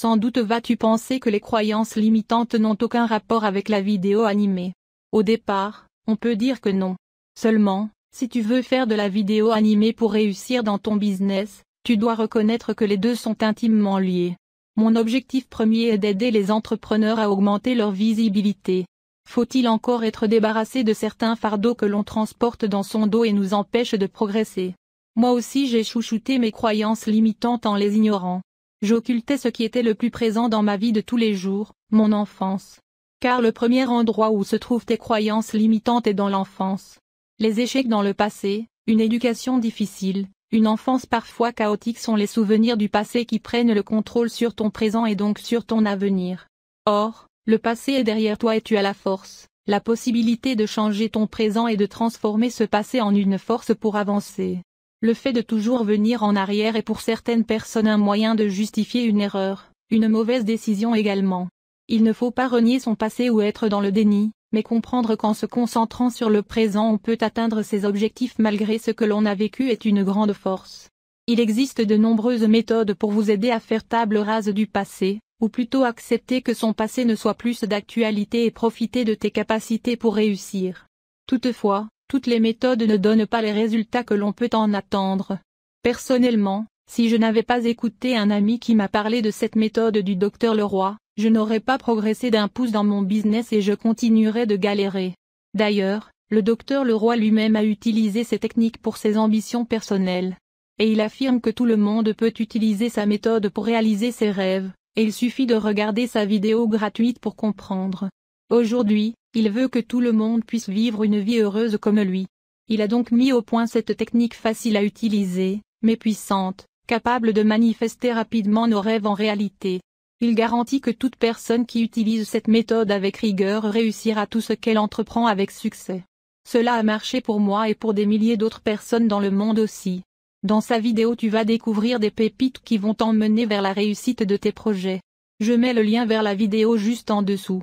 Sans doute vas-tu penser que les croyances limitantes n'ont aucun rapport avec la vidéo animée. Au départ, on peut dire que non. Seulement, si tu veux faire de la vidéo animée pour réussir dans ton business, tu dois reconnaître que les deux sont intimement liés. Mon objectif premier est d'aider les entrepreneurs à augmenter leur visibilité. Faut-il encore être débarrassé de certains fardeaux que l'on transporte dans son dos et nous empêche de progresser Moi aussi j'ai chouchouté mes croyances limitantes en les ignorant. J'occultais ce qui était le plus présent dans ma vie de tous les jours, mon enfance. Car le premier endroit où se trouvent tes croyances limitantes est dans l'enfance. Les échecs dans le passé, une éducation difficile, une enfance parfois chaotique sont les souvenirs du passé qui prennent le contrôle sur ton présent et donc sur ton avenir. Or, le passé est derrière toi et tu as la force, la possibilité de changer ton présent et de transformer ce passé en une force pour avancer. Le fait de toujours venir en arrière est pour certaines personnes un moyen de justifier une erreur, une mauvaise décision également. Il ne faut pas renier son passé ou être dans le déni, mais comprendre qu'en se concentrant sur le présent on peut atteindre ses objectifs malgré ce que l'on a vécu est une grande force. Il existe de nombreuses méthodes pour vous aider à faire table rase du passé, ou plutôt accepter que son passé ne soit plus d'actualité et profiter de tes capacités pour réussir. Toutefois, toutes les méthodes ne donnent pas les résultats que l'on peut en attendre. Personnellement, si je n'avais pas écouté un ami qui m'a parlé de cette méthode du docteur Leroy, je n'aurais pas progressé d'un pouce dans mon business et je continuerais de galérer. D'ailleurs, le docteur Leroy lui-même a utilisé ces techniques pour ses ambitions personnelles. Et il affirme que tout le monde peut utiliser sa méthode pour réaliser ses rêves, et il suffit de regarder sa vidéo gratuite pour comprendre. Aujourd'hui, il veut que tout le monde puisse vivre une vie heureuse comme lui. Il a donc mis au point cette technique facile à utiliser, mais puissante, capable de manifester rapidement nos rêves en réalité. Il garantit que toute personne qui utilise cette méthode avec rigueur réussira tout ce qu'elle entreprend avec succès. Cela a marché pour moi et pour des milliers d'autres personnes dans le monde aussi. Dans sa vidéo tu vas découvrir des pépites qui vont t'emmener vers la réussite de tes projets. Je mets le lien vers la vidéo juste en dessous.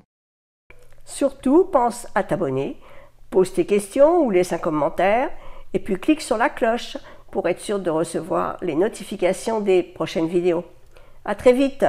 Surtout, pense à t'abonner, pose tes questions ou laisse un commentaire, et puis clique sur la cloche pour être sûr de recevoir les notifications des prochaines vidéos. À très vite